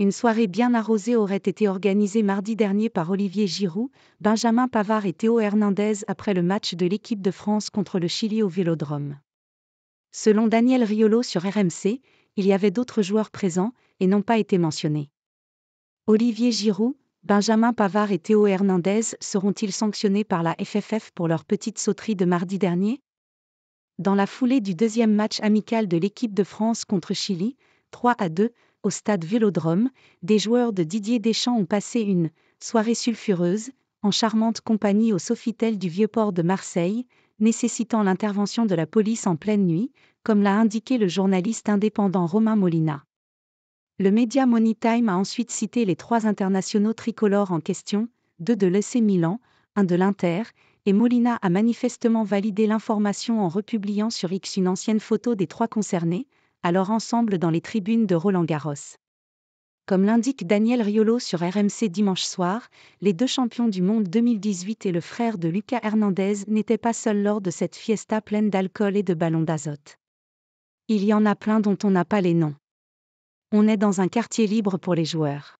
Une soirée bien arrosée aurait été organisée mardi dernier par Olivier Giroud, Benjamin Pavard et Théo Hernandez après le match de l'équipe de France contre le Chili au Vélodrome. Selon Daniel Riolo sur RMC, il y avait d'autres joueurs présents et n'ont pas été mentionnés. Olivier Giroud, Benjamin Pavard et Théo Hernandez seront-ils sanctionnés par la FFF pour leur petite sauterie de mardi dernier Dans la foulée du deuxième match amical de l'équipe de France contre Chili, 3 à 2, au stade Vélodrome, des joueurs de Didier Deschamps ont passé une soirée sulfureuse, en charmante compagnie au Sofitel du Vieux-Port de Marseille, nécessitant l'intervention de la police en pleine nuit, comme l'a indiqué le journaliste indépendant Romain Molina. Le média Money Time a ensuite cité les trois internationaux tricolores en question, deux de l'EC Milan, un de l'Inter, et Molina a manifestement validé l'information en republiant sur X une ancienne photo des trois concernés, alors ensemble dans les tribunes de Roland Garros. Comme l'indique Daniel Riolo sur RMC dimanche soir, les deux champions du monde 2018 et le frère de Lucas Hernandez n'étaient pas seuls lors de cette fiesta pleine d'alcool et de ballons d'azote. Il y en a plein dont on n'a pas les noms. On est dans un quartier libre pour les joueurs.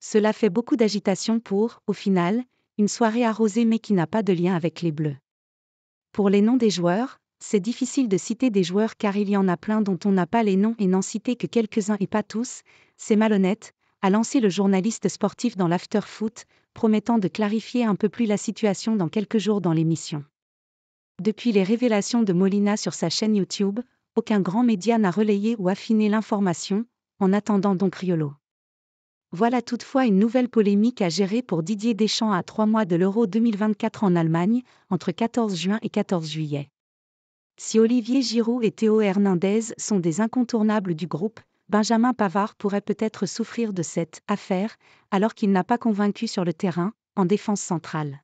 Cela fait beaucoup d'agitation pour, au final, une soirée arrosée mais qui n'a pas de lien avec les Bleus. Pour les noms des joueurs, c'est difficile de citer des joueurs car il y en a plein dont on n'a pas les noms et n'en citer que quelques-uns et pas tous, c'est malhonnête, a lancé le journaliste sportif dans l'after-foot, promettant de clarifier un peu plus la situation dans quelques jours dans l'émission. Depuis les révélations de Molina sur sa chaîne YouTube, aucun grand média n'a relayé ou affiné l'information, en attendant donc Riolo. Voilà toutefois une nouvelle polémique à gérer pour Didier Deschamps à trois mois de l'Euro 2024 en Allemagne, entre 14 juin et 14 juillet. Si Olivier Giroud et Théo Hernandez sont des incontournables du groupe, Benjamin Pavard pourrait peut-être souffrir de cette affaire, alors qu'il n'a pas convaincu sur le terrain, en défense centrale.